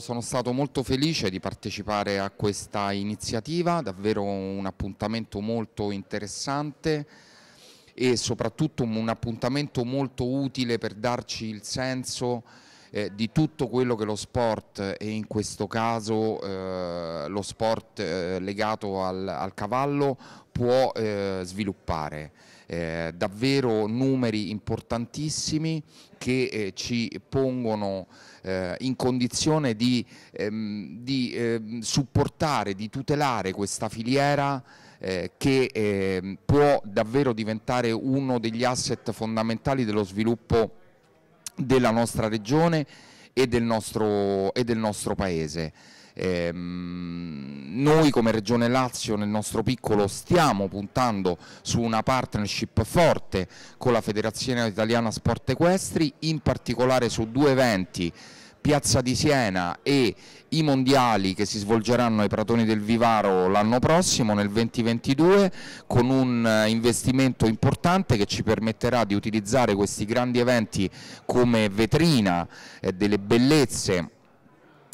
Sono stato molto felice di partecipare a questa iniziativa, davvero un appuntamento molto interessante e soprattutto un appuntamento molto utile per darci il senso eh, di tutto quello che lo sport eh, e in questo caso eh, lo sport eh, legato al, al, cavallo può eh, sviluppare. Eh, davvero numeri importantissimi che ci pongono in condizione di, ehm, di ehm, supportare, di tutelare questa filiera eh, che eh, può davvero diventare uno degli asset fondamentali dello sviluppo della nostra regione e del nostro, e del nostro paese. Eh, noi come Regione Lazio nel nostro piccolo stiamo puntando su una partnership forte con la Federazione Italiana Sport Equestri, in particolare su due eventi Piazza di Siena e i mondiali che si svolgeranno ai Pratoni del Vivaro l'anno prossimo, nel 2022, con un eh, investimento importante che ci permetterà di utilizzare questi grandi eventi come vetrina eh, delle bellezze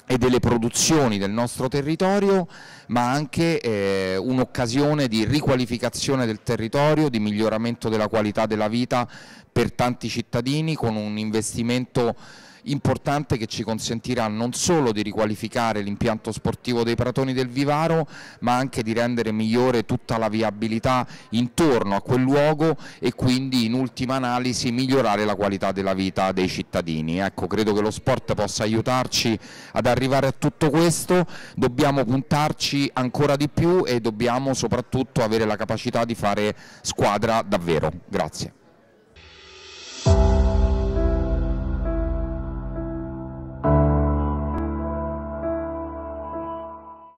e delle produzioni del nostro territorio, ma anche eh, un'occasione di riqualificazione del territorio, di miglioramento della qualità della vita per tanti cittadini con un investimento importante che ci consentirà non solo di riqualificare l'impianto sportivo dei Pratoni del Vivaro ma anche di rendere migliore tutta la viabilità intorno a quel luogo e quindi in ultima analisi migliorare la qualità della vita dei cittadini. Ecco, credo che lo sport possa aiutarci ad arrivare a tutto questo, dobbiamo puntarci ancora di più e dobbiamo soprattutto avere la capacità di fare squadra davvero. Grazie.